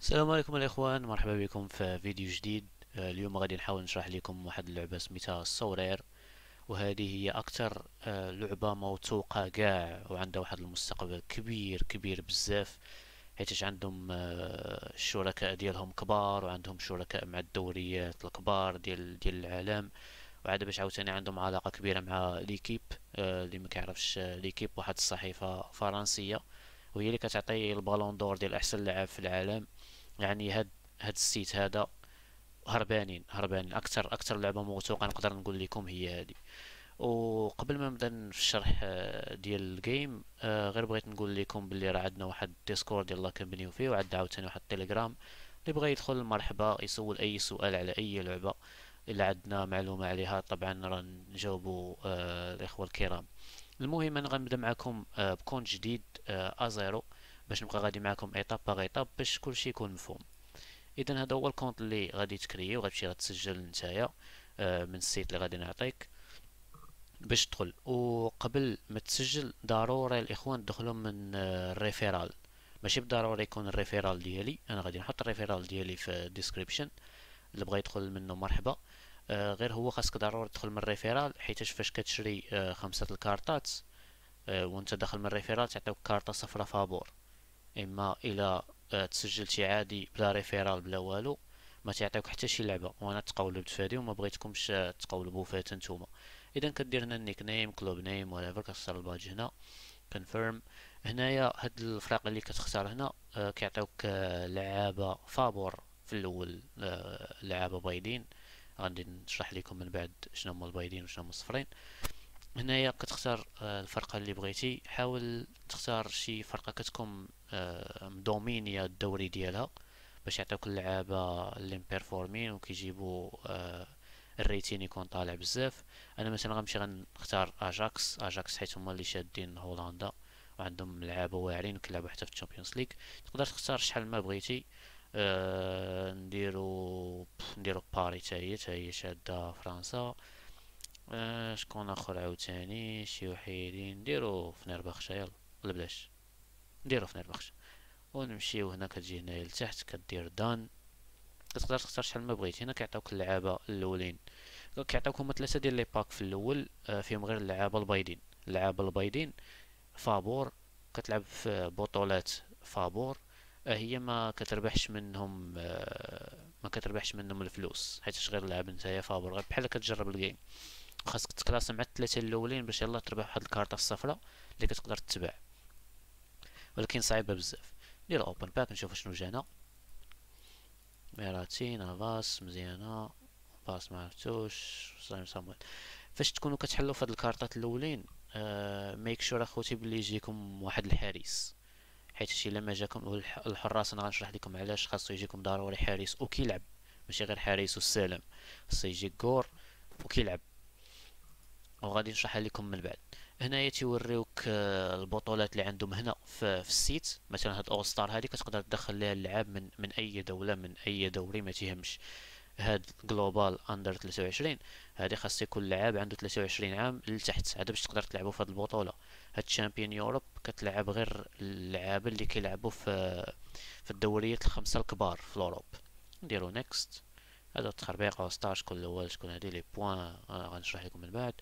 السلام عليكم الاخوان مرحبا بكم في فيديو جديد آه، اليوم غادي نحاول نشرح لكم واحد اللعبه سميتها الصورير وهذه هي اكثر آه، لعبه موثوقه كاع وعندها واحد المستقبل كبير كبير بزاف حيتاش عندهم الشركاء آه، ديالهم كبار وعندهم شركاء مع الدوريات الكبار ديال ديال العالم وعاد باش عاوتاني عندهم علاقه كبيره مع ليكيب اللي ما كيعرفش ليكيب واحد الصحيفه فرنسيه وهي اللي كتعطي البالون دور ديال احسن لاعب في العالم يعني هاد هاد السيت هذا هربانين هربانين اكثر اكثر لعبه موثوقه نقدر نقول لكم هي هذه وقبل ما نبدا في الشرح آه، ديال الجيم آه، غير بغيت نقول لكم باللي راه عندنا واحد الديسكورد يلاه كنبنيو فيه وعندنا عاوتاني واحد التليجرام اللي بغى يدخل مرحبا يسول اي سؤال على اي لعبه الا عندنا معلومه عليها طبعا راه نجاوبوا آه، الاخوه الكرام المهم انا غنبدا معكم بكون جديد ازيرو باش نبقى غادي معكم ايطاب باغ ايطاب باش كلشي يكون مفهوم اذا هذا هو الكونت اللي غادي تكريي وغتمشي غتسجل نتايا آه، من السيت اللي غادي نعطيك باش تدخل وقبل ما تسجل ضروري الاخوان تدخلوا من آه، الريفيرال ماشي بالضروري يكون الريفيرال ديالي انا غادي نحط الريفيرال ديالي في الديسكريبشن اللي بغى يدخل منه مرحبا آه غير هو خاصك ضروري تدخل من الريفيرال حيتاش فاش كتشري آه خمسه الكارتات آه وانت داخل من الريفيرال تعطيوك كارطه صفرة فابور اما الى آه، تسجلتي عادي بلا ريفيرال بلا والو ما تعطيك حتى شي لعبه وانا تقولبت بتفادي وما بغيتكمش آه، تقولبوا فيها نتوما اذا كدير هنا النيك نيم كلوب نيم ولا كتختار الباج هنا كونفيرم هنايا هاد الفرق اللي كتختار هنا آه، كيعطيوك لعابه فابور في الاول لعابه بايدين غادي نشرح لكم من بعد شنو هما البايدين وشنو هما الصفرين هنايا كتختار آه، الفرقة اللي بغيتي حاول تختار شي فرقة كتكون مدومينيا آه، الدوري ديالها باش يعطيوك اللعابة اللي مبيرفورمين وكيجيبو آه، الريتين يكون طالع بزاف انا مثلا غنمشي غنختار اجاكس اجاكس حيت هما اللي شادين هولندا وعندهم لعابة واعرين وكيلعبو حتى في الشامبيونز ليغ تقدر تختار شحال ما بغيتي أه نديرو نديرو باري تاهي تاهي شاده فرنسا آه، شكون اخر عاوتاني شي وحيدين نديرو بخشا يلا لبلاش نديرو بخشا ونمشيو هنا كتجي هنايا لتحت كدير دان كتقدر تختار شحال ما بغيتي هنا كيعطيوك اللعابة الاولين كيعطيوك هما ثلاثة ديال لي باك في الاول آه، فيهم غير اللعابة البيضين اللعابة البيضين فابور كتلعب في بطولات فابور آه، هي ما كتربحش منهم ما كتربحش منهم الفلوس حيت غير لعب نتايا فابور غير بحال كتجرب الجيم خاصك تكلاس مع الثلاثه الاولين باش يلا تربح واحد الكارطه الصفراء اللي كتقدر تتباع ولكن صعيبه بزاف ندير اوبن باك نشوف شنو جانا ميراتين افاس مزيانه باس ما عرفتوش صامويل فاش تكونوا كتحلوا في هاد الكارطات الاولين آه ميك شور اخوتي بلي يجيكم واحد الحارس حيت شي لما جاكم الحراس انا غنشرح لكم علاش خاصو يجيكم ضروري حارس وكيلعب ماشي غير حارس والسلام خاصو يجي كور وكيلعب وغادي نشرحها لكم من بعد هنايا تيوريوك آه، البطولات اللي عندهم هنا في, في السيت مثلا هاد اول ستار هادي كتقدر تدخل ليها اللعاب من من اي دوله من اي دوري ما تيهمش هاد جلوبال اندر 23 هادي خاص يكون لاعب عنده 23 عام لتحت هذا باش تقدر تلعبوا في هاد البطوله هاد تشامبيون يوروب كتلعب غير اللعابه اللي كيلعبوا في في الدوريات الخمسه الكبار في الاوروب نديرو نيكست هذا التخربيق 16 شكون الاول شكون هادي لي بوين آه، غنشرح لكم من بعد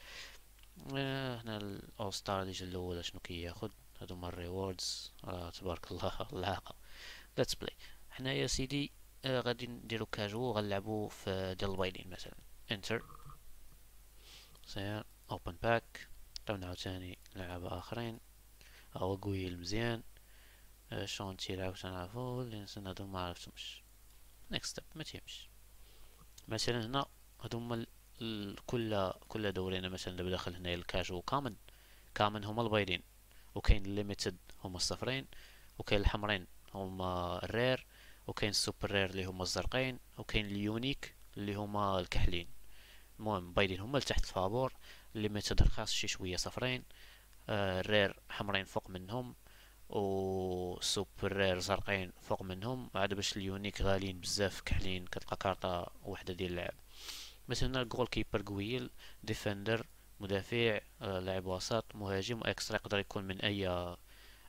هنا إيه، الاول ستار اللي جا الاول شنو كياخد هادو الريوردز آه تبارك الله العاقه ليتس بلاي حنايا سيدي آه غادي نديرو كاجو غنلعبو في ديال الوايلين مثلا انتر سير اوبن باك نعاود عاوتاني لعابة اخرين هو قويل مزيان آه شونتي عاوتاني عفو لانسان هادو معرفتهمش نيكست ستيب تيمش مثلا هنا هادو هما كل كل دورينا مثلا اللي بداخل هنا الكاش وكامن كامن هما البيضين وكاين ليميتد هما الصفرين وكاين الحمرين هما الرير وكاين السوبر رير اللي هما الزرقين وكاين اليونيك اللي هما الكحلين المهم بايدين هما لتحت الفابور ليميتد رخاص شي شويه صفرين آه الرير حمرين فوق منهم و رير زرقين فوق منهم عاد باش اليونيك غاليين بزاف كحلين كتلقى كارطه وحده ديال اللعب مثل هنا الجول كيبر قويل ديفندر مدافع آه، لاعب وسط مهاجم واكسترا يقدر يكون من اي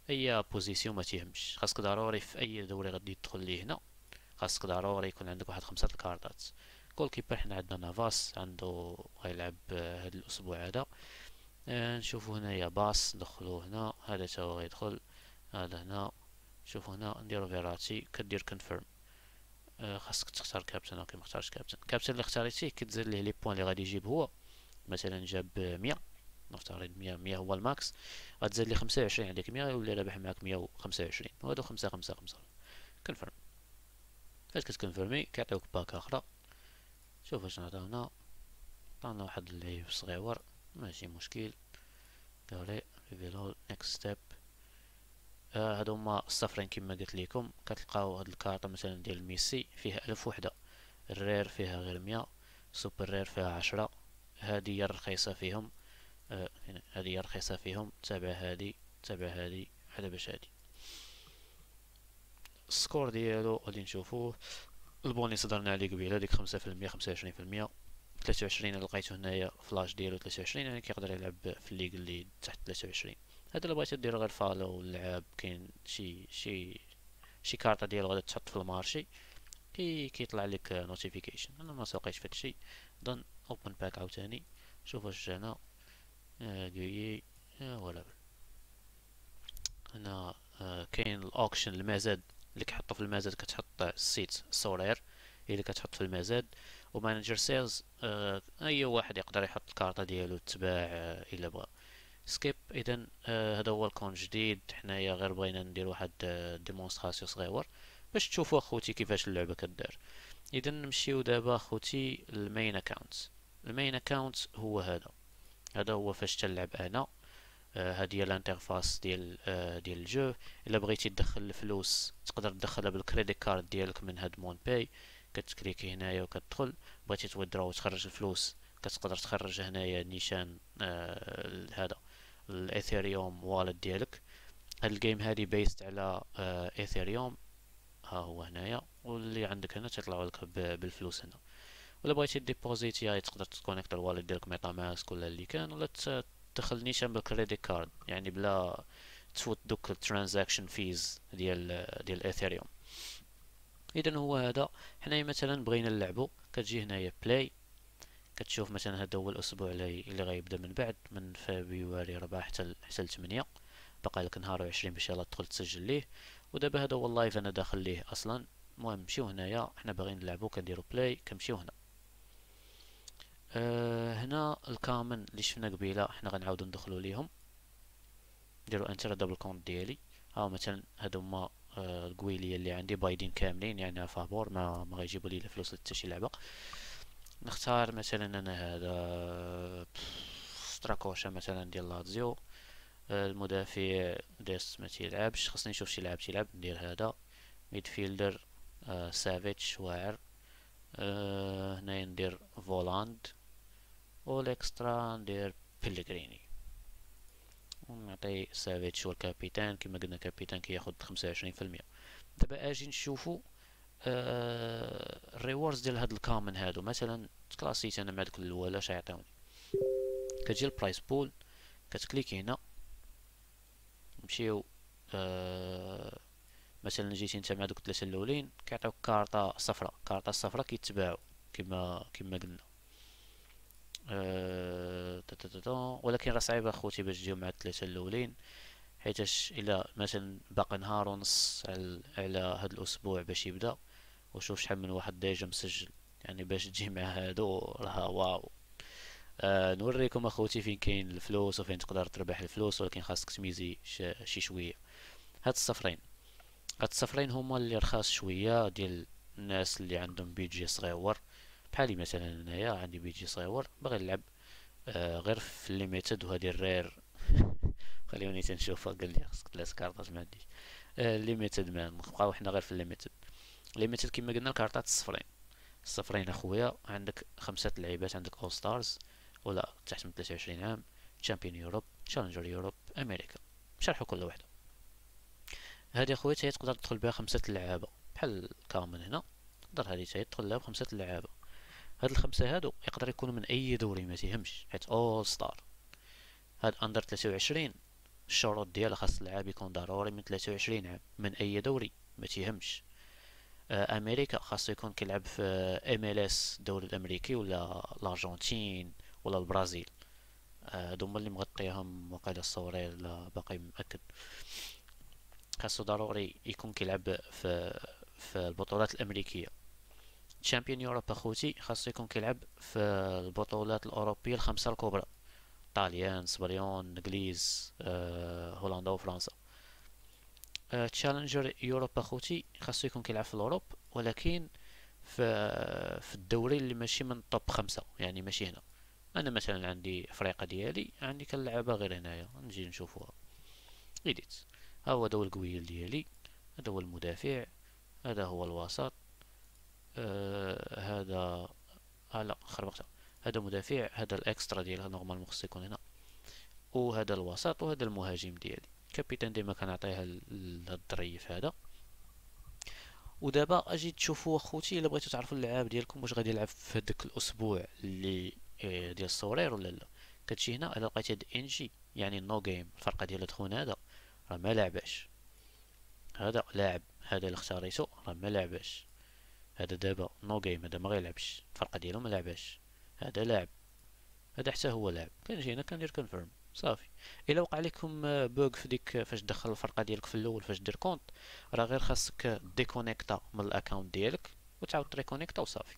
اي بوزيسيون ما تيهمش خاصك ضروري في اي دوري غادي تدخل ليه هنا خاصك ضروري يكون عندك واحد خمسة الكاردات جول كيبر حنا عندنا نافاس عنده غيلعب آه، هاد الاسبوع هذا آه نشوفو هنايا باص دخلو هنا هذا تا هو غيدخل هذا هنا شوفو هنا نديرو فيراتي كدير كونفيرم Euh, خاصك تختار كابتن اوكي مختارش كابتن كابتن اللي اختاريتيه كتزيد ليه لي بوان اللي غادي يجيب هو مثلا جاب مية نفترض مية مية هو الماكس غتزاد لي خمسة وعشرين 100 مية يولي رابح معاك مية وخمسة وعشرين وهادو خمسة خمسة خمسة كنفرم فاش كتكونفيرمي كيعطيوك باك اخرى شوف اش عطاونا عطانا واحد اللعيب صغيور ماشي مشكل قالي ريفيلو نيكست ستيب آه، هادو هما الصفرين كما قلت لكم كتلقاو هاد الكارطة مثلا ديال ميسي فيها ألف وحدة الرير فيها غير مية سوبر رير فيها عشرة هادي هي الرخيصة فيهم آه هادي هي الرخيصة فيهم تابع هادي تابع هادي حدا باش هادي السكور ديالو غادي نشوفوه البونيس صدرنا عليه قبيله ديك خمسة في المية خمسة وعشرين في المية ثلاثة وعشرين لقيتو هنايا فلاش ديالو ثلاثة وعشرين يعني كيقدر يلعب في الليغ اللي تحت ثلاثة وعشرين هذا لو بغيتي دير غير فالو لعاب كاين شي شي شي كارطه ديال غادي تحط في المارشي كي كيطلع لك نوتيفيكيشن انا ما سوقيتش في هادشي دون اوبن باك عاوتاني شوف واش هنا غوي ولا هنا كاين الاوكشن المزاد اللي كتحطو في المزاد كتحط السيت سورير هي اللي كتحط في المزاد ومانجر آه، سيلز اي واحد يقدر يحط الكارطه ديالو تباع آه، الا بغا سكيب اذا آه، هذا هو الكون جديد حنايا غير بغينا ندير واحد آه، ديمونستراسيون صغيور باش تشوفوا اخوتي كيفاش اللعبه كدار اذا نمشيو دابا اخوتي للمين اكاونت المين اكاونت هو هذا هذا هو فاش تلعب انا آه، هذه آه الانترفاس ديال آه ديال الجو الا بغيتي تدخل الفلوس تقدر تدخلها بالكريدي كارد ديالك من هاد مون باي كتكليكي هنايا وكتدخل بغيتي تودرا وتخرج الفلوس كتقدر تخرج هنايا نيشان آه هذا الايثيريوم والد ديالك هاد الجيم هادي بيست على آه، ايثيريوم ها هو هنايا واللي عندك هنا تطلعوا لك بالفلوس هنا ولا بغيتي ديبوزيتي تقدر تكونيكت الوالد ديالك ميتا ماسك ولا اللي كان ولا تدخل نيشان بالكريدي كارد يعني بلا تفوت دوك الترانزاكشن فيز ديال ديال الايثيريوم اذا هو هذا حنايا مثلا بغينا نلعبو كتجي هنايا بلاي كتشوف مثلا هذا هو الاسبوع اللي غيبدا من بعد من فبراير رباح حتى حتى 8 بقى لك نهار 20 باش يلاه تدخل تسجل ليه ودابا هذا هو اللايف انا داخل ليه اصلا المهم نمشيو هنايا حنا باغيين نلعبو كنديرو بلاي كنمشيو هنا أه هنا الكامن اللي شفنا قبيله حنا غنعاودو ندخلو ليهم نديرو انتر دبل كونت ديالي ها مثلا هادو هما آه، القويليه اللي عندي بايدين كاملين يعني فابور ما ما غيجيبوا لي لا فلوس حتى شي لعبه نختار مثلا انا هذا ستراكوشا مثلا ديال لاتزيو آه، المدافع ديس ما تيلعبش خصني نشوف شي لاعب تيلعب ندير هذا ميدفيلدر آه، سافيتش واعر هنا آه، هنايا ندير فولاند والاكسترا ندير بيلغريني ونعطي سافيتش هو الكابيتان كما قلنا كابيتان كياخد خمسة وعشرين في المية دابا اجي نشوفو الريوردز آه، ديال هاد الكامن هادو مثلا كلاسيت انا مع داك الاول اش يعطيوني كتجي البرايس بول كتكليك هنا نمشيو آه، مثلا جيتي انت مع دوك الثلاثه الاولين كيعطيوك كارطه صفراء كارطه صفراء كيتباعوا كما كما قلنا آه، ولكن راه صعيبه اخوتي باش تجيو مع الثلاثه الاولين حيتاش الا مثلا باقي نهار ونص على, على هذا الاسبوع باش يبدا وشوف شحال من واحد ديجا مسجل يعني باش تجي مع هادو راها واو آه نوريكم اخوتي فين كاين الفلوس وفين تقدر تربح الفلوس ولكن خاصك تميزي شي شويه هاد الصفرين هاد الصفرين هما اللي رخاص شويه ديال الناس اللي عندهم بيجي صغيور بحالي مثلا انايا عندي بيجي صغيور باغي نلعب آه غير في ليميتد وهادي الرير خليوني تنشوفها قال لي خاصك ثلاث كارطات ما عنديش آه ليميتد ما نبقاو حنا غير في ليميتد اللي مثل كما قلنا الكارتات الصفرين الصفرين اخويا عندك خمسه لعيبات عندك اول ستارز ولا تحت من 23 عام تشامبيون يوروب تشالنجر يوروب امريكا شرحوا كل وحده هادي اخويا تاهي تقدر تدخل بها خمسه اللعابه بحال كامل هنا تقدر هادي تاهي تدخل لها بخمسه اللعابه هاد الخمسه هادو يقدر يكونوا من اي دوري ما تيهمش حيت اول ستار هاد اندر 23 الشروط ديالها خاص اللعاب يكون ضروري من 23 عام من اي دوري ما تيهمش آه، امريكا خاصو يكون كيلعب في ام ال اس الدوري الامريكي ولا الارجنتين ولا البرازيل هادو آه، هما اللي مغطيهم وقال الصوري لا باقي متاكد خاصو ضروري يكون كيلعب في في البطولات الامريكيه تشامبيون يوروب اخوتي خاصو يكون كيلعب في البطولات الاوروبيه الخمسه الكبرى طاليان سبريون انجليز هولندا وفرنسا تشالنجر آه، يوروبا خوتي خاصو يكون كيلعب في الاوروب ولكن في في الدوري اللي ماشي من الطوب خمسة يعني ماشي هنا انا مثلا عندي افريقيا ديالي عندي كنلعبها غير هنايا نجي نشوفوها ايديت ها هو دو هو الكويل ديالي هذا هو المدافع هذا هو الوسط آه هذا آه لا خربقتها هذا مدافع هذا الاكسترا ديالها نورمالمون خصو يكون هنا وهذا الوسط وهذا المهاجم ديالي كابيتان ديما كنعطيها الظريف هذا ودابا اجي تشوفوا اخوتي الا بغيتو تعرفوا اللعاب ديالكم واش غادي يلعب في هذاك الاسبوع اللي آه، ديال الصورير ولا لا كتجي هنا الا لقيت هاد انجي يعني نو جيم الفرقه ديال تخون هذا راه ما لعباش هذا لاعب هذا اللي اختاريتو راه ما لعباش هذا دابا نو جيم هذا ما غيلعبش الفرقه ديالو ما لعباش هذا لاعب هذا حتى هو لاعب كنجي هنا كندير كونفيرم صافي الا وقع لكم بوغ آه، في ديك آه، فاش دخل الفرقه ديالك في الاول فاش دير كونت راه غير خاصك ديكونيكتا من الاكونت ديالك وتعاود تريكونيكتا وصافي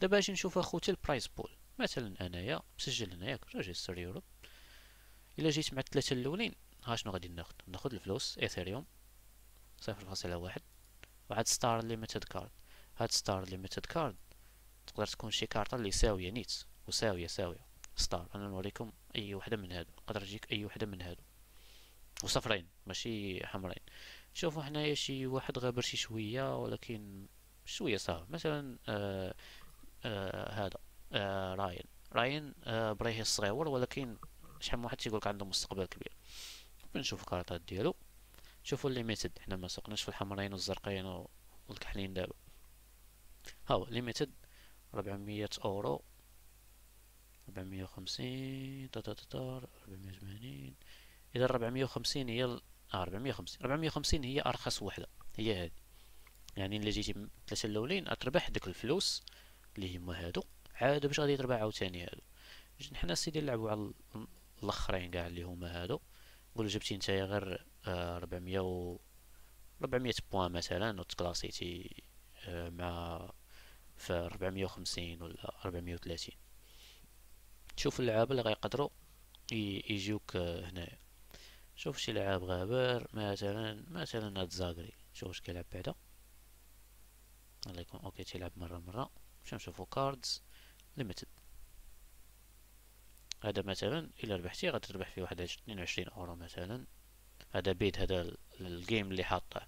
دابا اجي نشوف اخوتي البرايس بول مثلا انايا مسجل هنايا راجي سير يوروب الا جيت مع الثلاثه الاولين ها شنو غادي ناخد ناخد الفلوس ايثيريوم صفر فاصلة واحد وعاد ستار ليميتد كارد هاد ستار ليميتد كارد تقدر تكون شي كارطه اللي ساويه نيت وساويه ساويه ستار انا نوريكم اي وحده من هادو قدر تجيك اي وحده من هادو وصفرين ماشي حمرين شوفوا حنايا شي واحد غابر شي شويه ولكن شويه صعب مثلا آه آه آه راين راين آه بريه الصغيور ولكن شحال من واحد تيقولك عنده مستقبل كبير بنشوف الكارتات ديالو شوفوا ليميتد حنا ما سوقناش في الحمرين والزرقين والكحلين دابا ها هو ليميتد 400 اورو ربعمية وخمسين ربعمية وثمانين إذا ربعمية وخمسين هي ال... آه أربعمية وخمسين ربعمية وخمسين هي أرخص وحدة هي هذه يعني إلا جيتي من الثلاثة الأولين أتربح ديك الفلوس اللي هما هادو عاد باش غادي تربح عاوتاني هادو حنا سيدي نلعبو على الاخرين كاع اللي هما هادو نقولو جبتي نتايا غير آه، ربعمية و ربعمية بوان مثلا وتكلاسيتي آه، مع في ربعمية وخمسين ولا ربعمية وثلاثين تشوف اللعابه اللي غيقدروا يجيوك آه، هنايا شوف شي لعاب غابر مثلا مثلا هاد زاغري شوف واش كيلعب بعدا الله يكون اوكي تيلعب مره مره باش نشوفو كاردز ليميتد هذا مثلا الا ربحتي غتربح فيه واحد 22 اورو مثلا هذا بيت هذا الجيم اللي حاطه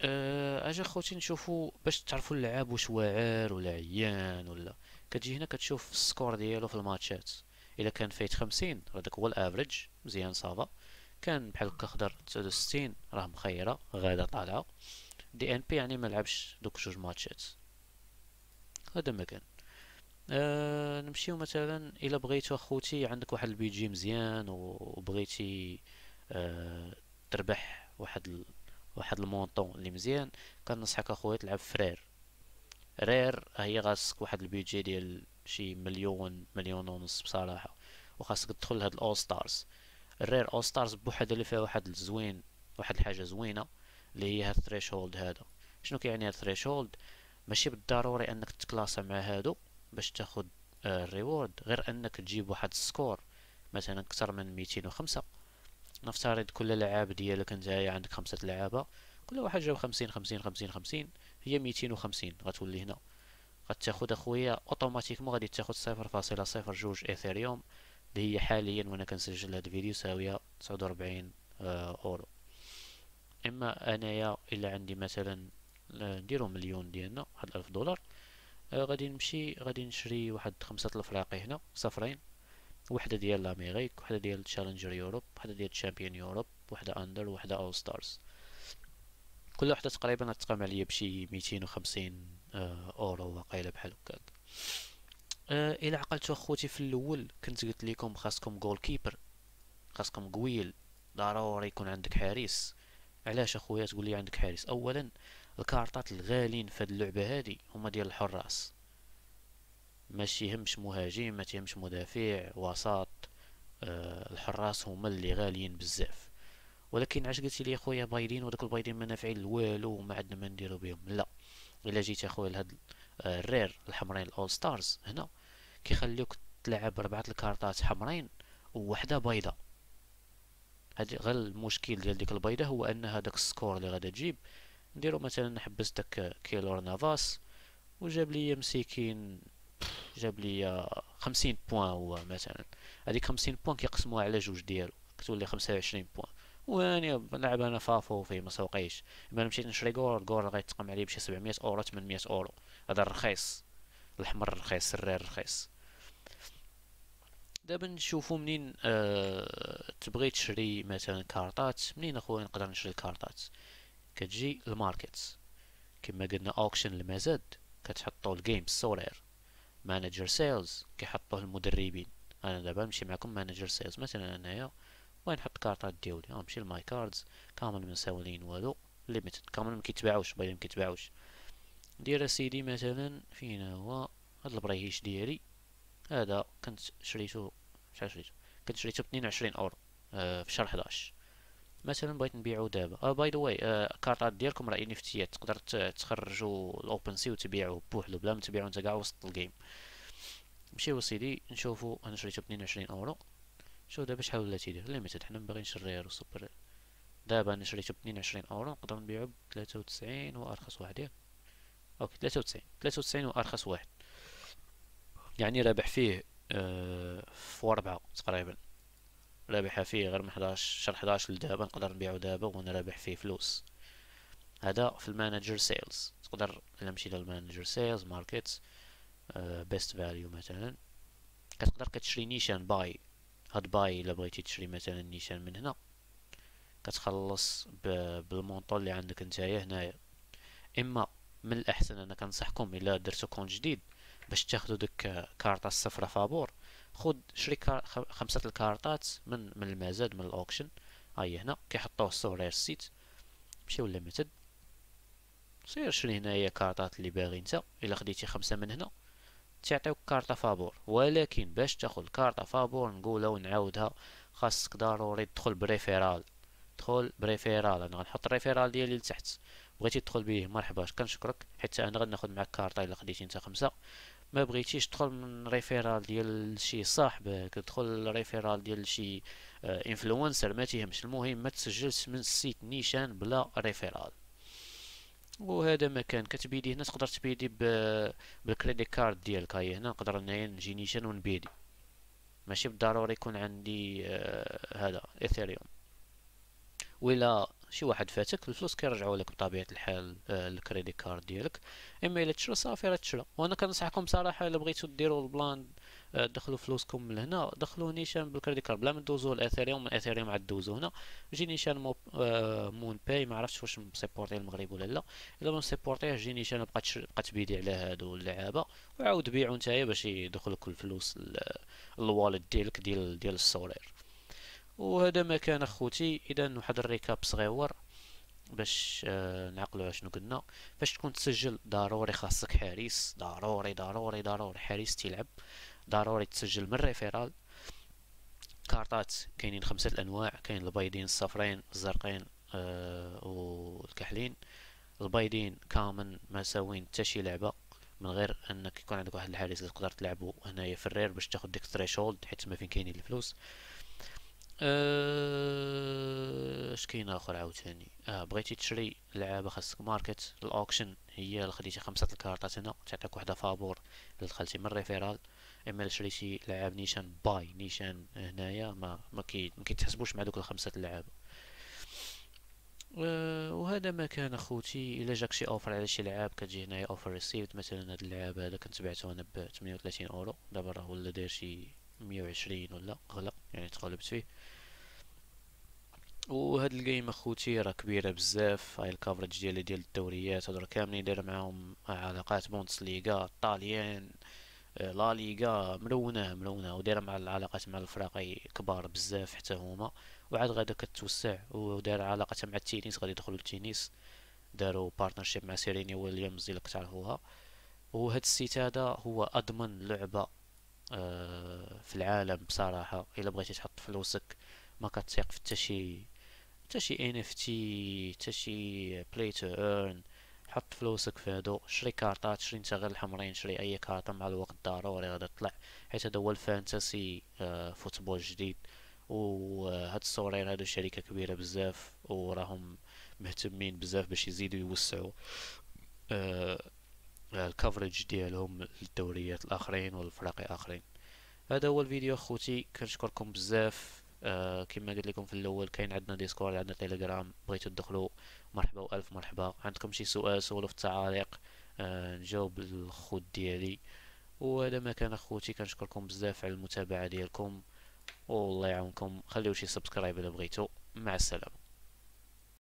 آه، اجا خوتي نشوفو باش تعرفوا اللعاب واش واعر ولا عيان ولا كتجي هنا كتشوف السكور ديالو في الماتشات الا كان فايت 50 راه داك هو الافريج مزيان صافا كان بحال هكا خضر 69 راه مخيره غاده طالعه دي ان بي يعني ما لعبش دوك جوج ماتشات هذا ما كان آه نمشيو مثلا الا بغيتو اخوتي عندك واحد جي مزيان وبغيتي آه تربح واحد ال... واحد المونطون اللي مزيان كنصحك اخويا تلعب فرير رير هي غاسك واحد البيجي ديال شي مليون مليون ونص بصراحه وخاصك تدخل لهاد الاول ستارز الرير اول ستارز بوحدها اللي فيها واحد الزوين واحد الحاجه زوينه اللي هي هاد الثريشولد هذا شنو كيعني هاد الثريشولد ماشي بالضروري انك تكلاسا مع هادو باش تاخد الريورد آه، غير انك تجيب واحد السكور مثلا اكثر من 205 نفترض كل لعاب ديالك نتايا عندك خمسة لعابه كل واحد جاب خمسين خمسين خمسين خمسين هي ميتين وخمسين غتولي هنا غتاخد اخويا اوتوماتيكمون غادي تاخد صفر فاصله صفر جوج اثيريوم اللي هي حاليا وانا كنسجل هاد الفيديو ساويه تسعود وربعين آه، اورو اما انايا الا عندي مثلا آه، نديرو مليون ديالنا واحد الف دولار آه، غادي نمشي غادي نشري واحد خمسة راقي هنا صفرين وحده ديال لاميريك وحده ديال تشالنجر يوروب وحده ديال تشامبيون يوروب وحده اندر وحده اول ستارز كل وحده تقريبا غتقام عليا بشي 250 آه، اورو وقيله بحال هكاك أه الى عقلتو اخوتي في الاول كنت قلت لكم خاصكم جول كيبر خاصكم قويل ضروري يكون عندك حارس علاش اخويا تقول لي عندك حارس اولا الكارطات الغالين في هاد اللعبه هادي هما ديال الحراس ماشي يهمش مهاجم ما تيهمش مدافع وسط أه الحراس هما اللي غاليين بزاف ولكن علاش قلتي لي خويا بايدين وداك البايدين ما نافعين والو وما عندنا ما نديرو بهم لا الا جيت اخويا لهاد آه، الرير الحمرين الاول ستارز هنا كيخليوك تلعب ربعه الكارطات حمرين وواحده بيضاء هاد غير المشكل ديال ديك البيضه هو ان هذاك السكور اللي غادا تجيب نديرو مثلا نحبس داك كيلور نافاس وجاب لي مسيكين جاب لي 50 آه، بوان هو مثلا هذيك 50 بوان كيقسموها على جوج ديالو كتولي 25 بوان واني لعب انا فافو فيه ما سوقيش اما انا مشيت نشري جول جول غيتقم عليه بشي 700 اورو 800 اورو هذا رخيص الاحمر رخيص السرير رخيص دابا نشوفو منين آه تبغي تشري مثلا كارطات منين اخويا نقدر نشري الكارطات كتجي الماركت كما قلنا اوكشن المزاد كتحطو الجيمز سولير مانجر سيلز كيحطوه المدربين انا دابا نمشي معكم مانجر سيلز مثلا انايا وين نحط كارطات ديالي آه، نمشي لماي كاردز كامل من لين والو ليميتد كامل مكيتباعوش باينه مكيتباعوش ندير اسيدي مثلا فينا هو هاد البريهيش ديالي هذا كنت شريتو شحال شريتو كنت شريتو ب 22 اورو آه في شهر 11 مثلا بغيت نبيعو دابا اه باي ذا واي الكارطات ديالكم راه انفتيات تقدر تخرجو الاوبن سي وتبيعو بوحدو بلا ما تبيعو نتا كاع وسط الجيم نمشيو سيدي نشوفو انا شريتو ب 22 اورو شوف دابا شحال ولا تيدير ليميتد حنا باغي نشريه سوبر دابا انا شريته ب وعشرين اورو نقدر نبيعو بثلاثة وتسعين وارخص واحد ياك اوكي ثلاثة وتسعين ثلاثة وتسعين واحد يعني رابح فيه أه فوا تقريبا رابحة فيه غير من حداش شهر حداش لدابا نقدر نبيعو دابا وانا رابح فيه فلوس هذا في المانجر سيلز تقدر الا مشيت للمانجر سيلز ماركت بيست فاليو مثلا كتقدر كتشري نيشان باي هاد باي الا بغيتي تشري مثلا نيشان من هنا كتخلص بالمونطو اللي عندك نتايا هنايا اما من الاحسن انا كنصحكم الا درتو كون جديد باش تاخدو ديك كارطه الصفرة فابور خد شري خمسة الكارطات من من المزاد من الاوكشن هاي هنا كيحطوه الصورير السيت مشيو ليميتد سير شري هنايا كارطات اللي باغي نتا الا خديتي خمسة من هنا تعطيوك كارطة فابور ولكن باش تاخد كارطة فابور نقولها ونعاودها خاصك ضروري تدخل بريفيرال تدخل بريفيرال انا غنحط الريفيرال ديالي لتحت بغيتي تدخل بيه مرحبا كنشكرك حيت انا غناخد معاك كارطة الا خديتي نتا خمسة ما بغيتيش تدخل من ريفيرال ديال شي صاحبك تدخل ريفيرال ديال شي انفلونسر آه، ما تيهمش المهم ما تسجلش من السيت نيشان بلا ريفيرال وهذا مكان كتبيدي هنا تقدر تبيدي بالكريدي كارد ديالك هاي هنا نقدر انايا نجي نيشان ونبيدي ماشي بالضروري يكون عندي آه، هذا ايثيريوم ولا شي واحد فاتك الفلوس كيرجعوا لك بطبيعه الحال آه، الكريدي كارد ديالك اما الا تشرا صافي راه تشرا وانا كنصحكم صراحه الا بغيتو ديروا البلان آه، دخلوا فلوسكم من هنا دخلوا نيشان بالكريدي كارد بلا ما ندوزو الاثيريوم من اثيريوم عاد دوزو هنا جي نيشان مو آه، مون باي ما عرفتش واش مسيبورتي المغرب ولا لا الا ما مسيبورتيه جي نيشان بقات بقات بيدي على هادو اللعابه وعاود بيعو نتايا باش يدخلك الفلوس الوالد ديالك ديال ديال الصورير وهذا ما كان اخوتي اذا واحد الريكاب صغيور باش آه نعقلوا شنو قلنا فاش تكون تسجل ضروري خاصك حارس ضروري ضروري ضروري حارس تلعب ضروري تسجل من ريفيرال كارطات كاينين خمسة الانواع كاين البيضين الصفرين الزرقين آه والكحلين البيضين كامن ما ساوين حتى شي لعبه من غير انك يكون عندك واحد الحارس اللي تقدر تلعبو هنايا في الرير باش تاخد ديك الثريشولد حيت ما فين كاينين الفلوس اش آه، كاين اخر عاوتاني اه بغيتي تشري لعابه خاصك ماركت الاوكشن هي اللي خديتي خمسه الكارطات هنا تعطيك وحده فابور اللي دخلتي من ريفيرال اما شري شي لعاب نيشان باي نيشان هنايا ما ما كيتحسبوش مع دوك الخمسه اللعاب آه، وهذا ما كان اخوتي الا جاك شي اوفر على شي لعاب كتجي هنايا اوفر ريسيفد مثلا هاد اللعاب هذا كنت بعته انا ب 38 اورو دابا راه ولا داير شي 120 ولا غلا يعني تقلبت فيه وهاد الجيم اخوتي راه كبيره بزاف هاي الكافرج ديال ديال الدوريات هادو كاملين داير معاهم علاقات بونتس ليغا طاليان آه، لا ليغا ملونه ملونه ودايره مع العلاقات مع الفرق كبار بزاف حتى هما وعاد غادا كتوسع ودار علاقه مع التينيس غادي يدخلوا التينيس داروا بارتنرشيب مع سيريني ويليامز اللي كتعرفوها وهاد السيت هذا هو اضمن لعبه آه في العالم بصراحه الا بغيتي تحط فلوسك ما كتثيق في حتى شي حتى شي ان اف تي حتى شي بلاي تو ايرن حط فلوسك في هادو شري كارطات شري انت غير الحمرين شري اي كارطة مع الوقت ضروري غادي تطلع حيت هذا هو الفانتسي آه، فوتبول جديد وهاد الصورين هادو شركة كبيرة بزاف وراهم مهتمين بزاف باش يزيدوا يوسعوا آه، الكفرج ديالهم للدوريات الاخرين والفرق الاخرين هذا هو الفيديو اخوتي كنشكركم بزاف آه، كما قلت لكم في الاول كاين عندنا ديسكورد عندنا تيليجرام بغيتو تدخلوا مرحبا والف مرحبا عندكم شي سؤال سولوا في التعاليق آه نجاوب الخوت ديالي وهذا ما كان اخوتي كنشكركم بزاف على المتابعه ديالكم والله يعاونكم خليو شي سبسكرايب الا بغيتو مع السلامه